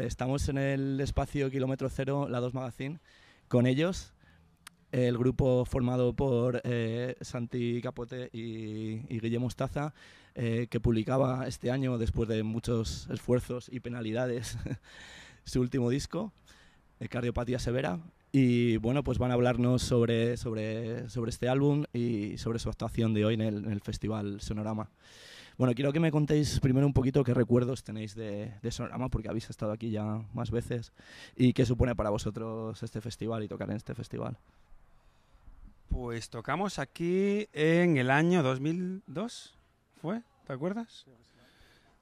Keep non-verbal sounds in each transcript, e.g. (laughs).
estamos en el espacio Kilómetro Cero, la 2 Magazine, con ellos, el grupo formado por eh, Santi Capote y, Guillermo Staza, eh, que publicaba este año, después de muchos esfuerzos y penalidades, (laughs) su último disco, eh, Cardiopatía Severa. Y bueno, pues van a hablarnos sobre, sobre, sobre este álbum y sobre su actuación de hoy en el Festival Sonorama. Bueno, quiero que me contéis primero un poquito qué recuerdos tenéis de, de Sonorama, porque habéis estado aquí ya más veces, y qué supone para vosotros este festival y tocar en este festival. Pues tocamos aquí en el año 2002, ¿fue? ¿Te acuerdas?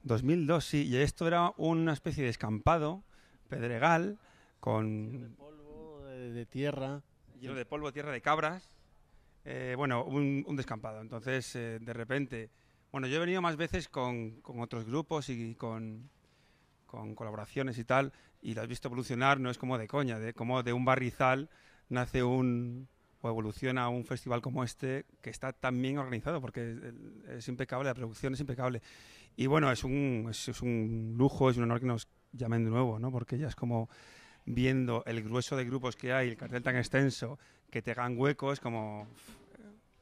2002, sí, y esto era una especie de escampado, pedregal, con... de polvo, eh, de, tierra. Lleno de polvo, tierra de cabras. Eh, bueno, un, descampado. Entonces, eh, de repente, bueno, yo he venido más veces con, otros grupos y con, colaboraciones y tal, y lo has visto evolucionar, no es como de coña, de como de un barrizal nace un o evoluciona un festival como este que está tan bien organizado porque es, impecable, la producción es impecable. Y bueno, es un, es, un lujo, es un honor que nos llamen de nuevo, ¿no? Porque ya es como viendo el grueso de grupos que hay, el cartel tan extenso, que te hagan huecos, como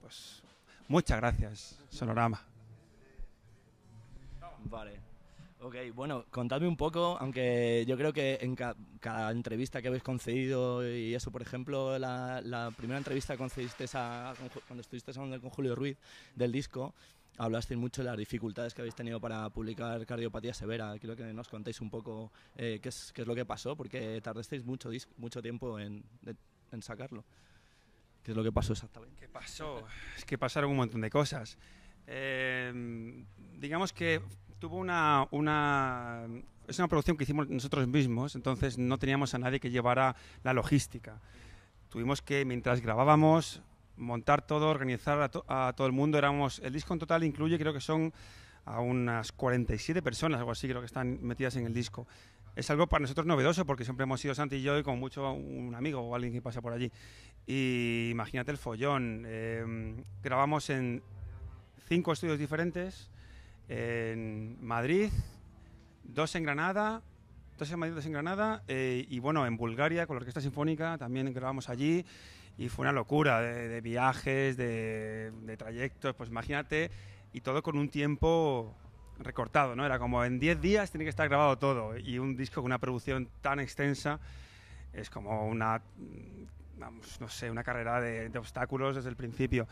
pues muchas gracias, Sonorama. Vale. Ok, bueno, contadme un poco, aunque yo creo que en cada entrevista que habéis concedido y eso, por ejemplo, la, primera entrevista que concedisteis cuando estuviste hablando con Julio Ruiz del disco, hablasteis mucho de las dificultades que habéis tenido para publicar Cardiopatía Severa. Quiero que nos contéis un poco eh, qué, es, qué, es, lo que pasó, porque tardasteis mucho, mucho tiempo en, sacarlo. ¿Qué es lo que pasó exactamente? ¿Qué pasó? Es que pasaron un montón de cosas. Eh, digamos que tuvo una, una, Es una producción que hicimos nosotros mismos, entonces no teníamos a nadie que llevara la logística. Tuvimos que, mientras grabábamos, montar todo, organizar a, todo el mundo. Éramos, el disco en total incluye, creo que son a unas 47 personas, algo así, creo que están metidas en el disco. Es algo para nosotros novedoso porque siempre hemos sido Santi y yo y con mucho un amigo o alguien que pasa por allí. imagínate el follón. Eh, grabamos en cinco estudios diferentes en Madrid, dos en Granada, dos en Madrid, dos en Granada, eh, y bueno, en Bulgaria con la Orquesta Sinfónica también grabamos allí. Y fue una locura de, viajes, de, trayectos, pues imagínate, y todo con un tiempo recortado, ¿no? Era como en 10 días tiene que estar grabado todo. Y un disco con una producción tan extensa es como una, no sé, una carrera de, obstáculos desde el principio.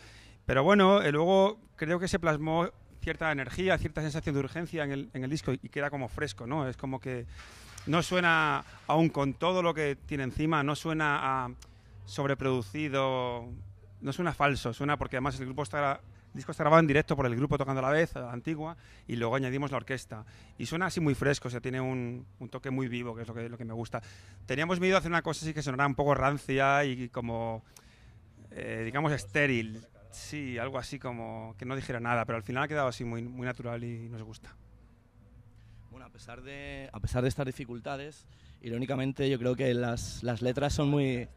Pero bueno, eh, luego creo que se plasmó cierta energía, cierta sensación de urgencia en el, disco y, queda como fresco, ¿no? Es como que no suena, aún con todo lo que tiene encima, no suena sobreproducido, no suena falso, suena porque además el grupo está disco está grabado en directo por el grupo tocando a la vez, la eh, antigua, y luego añadimos la orquesta. Y suena así muy fresco, o sea, tiene un, toque muy vivo, que es lo que, lo que me gusta. Teníamos miedo de hacer una cosa así que sonara un poco rancia y como, eh, digamos, estéril. Sí, algo así como que no dijera nada, pero al final ha quedado así muy, muy natural y nos gusta. Bueno, a pesar de, a pesar de estas dificultades, irónicamente yo creo que las, las letras son muy...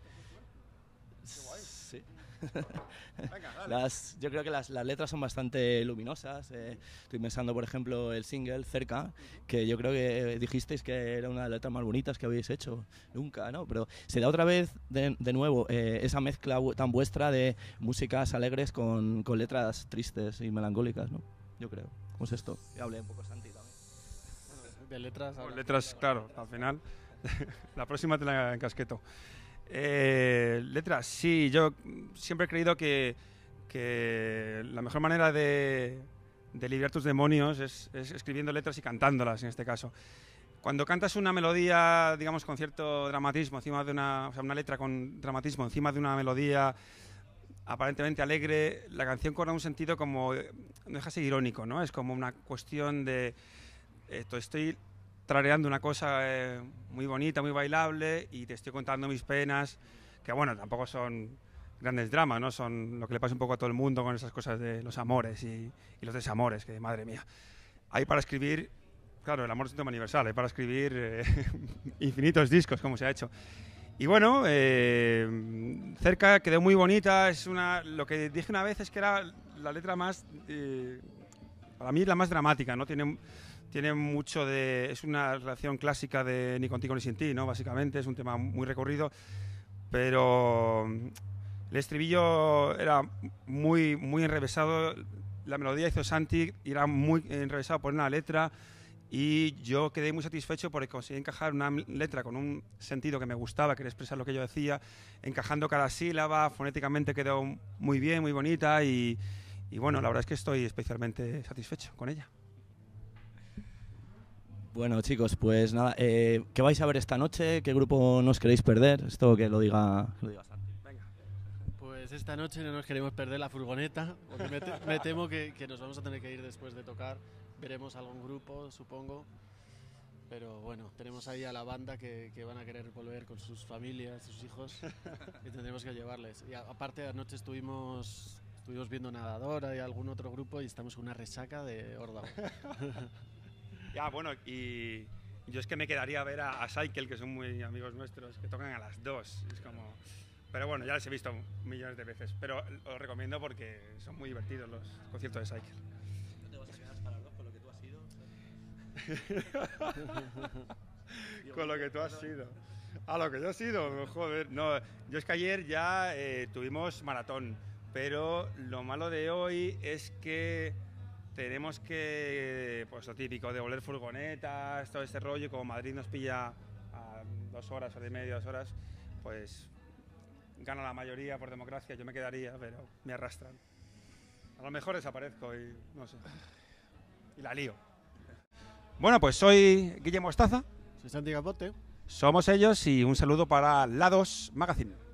Las, yo creo que las, letras son bastante luminosas. Eh. estoy pensando, por ejemplo, el single Cerca, que yo creo que eh, dijisteis que era una de las letras más bonitas que habéis hecho nunca, ¿no? Pero se da otra vez de, nuevo eh, esa mezcla tan vuestra de músicas alegres con, con, letras tristes y melancólicas, ¿no? Yo creo. ¿Cómo es pues esto? hablé un poco Santi también. De letras. Letras, claro, al final. (laughs) la próxima te la encasqueto. Eh, letras, sí, yo siempre he creído que, la mejor manera de, de liberar tus demonios es, escribiendo letras y cantándolas en este caso. Cuando cantas una melodía, digamos, con cierto dramatismo, encima de una, una letra con dramatismo, encima de una melodía aparentemente alegre, la canción corre un sentido como, no deja ser irónico, ¿no? Es como una cuestión de, esto, estoy estrareando una cosa eh, muy bonita, muy bailable y te estoy contando mis penas, que bueno, tampoco son grandes dramas, ¿no? Son lo que le pasa un poco a todo el mundo con esas cosas de los amores y, los desamores, que madre mía. Hay para escribir, claro, el amor es un tema universal, hay para escribir eh, (laughs) infinitos discos, como se ha hecho. Y bueno, eh, cerca quedó muy bonita, es una, lo que dije una vez es que era la letra más, para mí la más dramática, ¿no? Tiene tiene mucho de... Es una relación clásica de Ni contigo ni sin ti, ¿no? Básicamente es un tema muy recorrido, pero mm, el estribillo era muy, muy enrevesado, la melodía hizo Santi y era muy enrevesado por una letra y yo quedé muy satisfecho porque conseguí encajar una letra con un sentido que me gustaba, que expresar lo que yo decía, encajando cada sílaba, fonéticamente quedó muy bien, muy bonita y bueno, la verdad es que estoy especialmente satisfecho con ella. Bueno, chicos, pues nada, eh, ¿qué vais a ver esta noche? ¿Qué grupo nos queréis perder? Esto que lo diga, Santi. Pues esta noche no nos queremos perder la furgoneta, porque me, temo que, nos vamos a tener que ir después de tocar. Veremos algún grupo, supongo. Pero bueno, tenemos ahí a la banda que, van a querer volver con sus familias, sus hijos, y tendremos que llevarles. Y aparte, anoche estuvimos, estuvimos viendo Nadadora y algún otro grupo y estamos con una resaca de horda. Ya, bueno, y yo es que me quedaría a ver a, Cycle, que son muy amigos nuestros, que tocan a las dos. Es como... Pero bueno, ya les he visto millones de veces. Pero os recomiendo porque son muy divertidos los conciertos de Cycle. ¿No te vas a quedar hasta las con lo que tú has sido? (laughs) con lo que tú has sido. A lo que yo he sido, joder. No, yo es que ayer ya eh, tuvimos maratón. Pero lo malo de hoy es que tenemos que, pues lo típico, devolver furgonetas, todo este rollo, como Madrid nos pilla a dos horas, o de media, dos horas, pues gana la mayoría por democracia, yo me quedaría, pero me arrastran. A lo mejor desaparezco y no sé. Y la lío. Bueno, pues soy Guillermo Estaza. Soy Santi Somos ellos y un saludo para Lados Magazine.